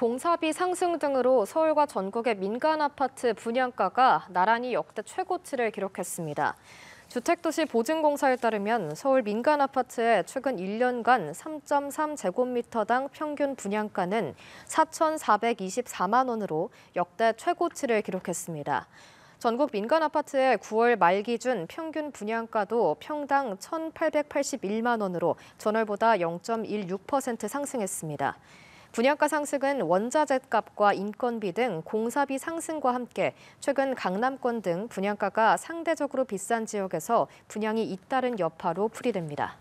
공사비 상승 등으로 서울과 전국의 민간 아파트 분양가가 나란히 역대 최고치를 기록했습니다. 주택도시 보증공사에 따르면 서울 민간 아파트의 최근 1년간 3.3제곱미터당 평균 분양가는 4,424만 원으로 역대 최고치를 기록했습니다. 전국 민간 아파트의 9월 말 기준 평균 분양가도 평당 1,881만 원으로 전월보다 0.16% 상승했습니다. 분양가 상승은 원자재 값과 인건비 등 공사비 상승과 함께 최근 강남권 등 분양가가 상대적으로 비싼 지역에서 분양이 잇따른 여파로 풀이됩니다.